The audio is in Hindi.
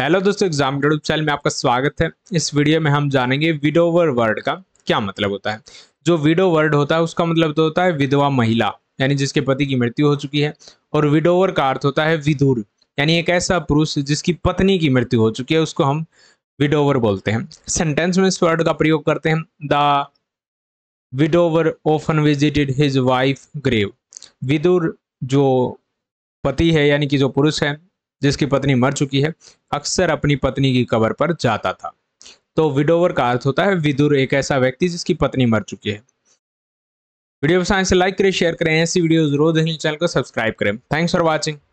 हेलो दोस्तों एग्जाम यूट्यूब चैनल में आपका स्वागत है इस वीडियो में हम जानेंगे विडोवर वर्ड का क्या मतलब होता है जो विडो वर्ड होता है उसका मतलब तो होता है विधवा महिला यानी जिसके पति की मृत्यु हो चुकी है और विडोवर का अर्थ होता है विधुर यानी एक ऐसा पुरुष जिसकी पत्नी की मृत्यु हो चुकी है उसको हम विडोवर बोलते हैं सेंटेंस में इस वर्ड का प्रयोग करते हैं the widower often visited his wife grave विदुर जो पति है यानी कि जो पुरुष है जिसकी पत्नी मर चुकी है अक्सर अपनी पत्नी की कबर पर जाता था तो विडोवर का अर्थ होता है विदुर एक ऐसा व्यक्ति जिसकी पत्नी मर चुकी है वीडियो पसंद से तो लाइक करें शेयर करें ऐसी वीडियोस रोज चैनल को सब्सक्राइब करें थैंक्स फॉर वॉचिंग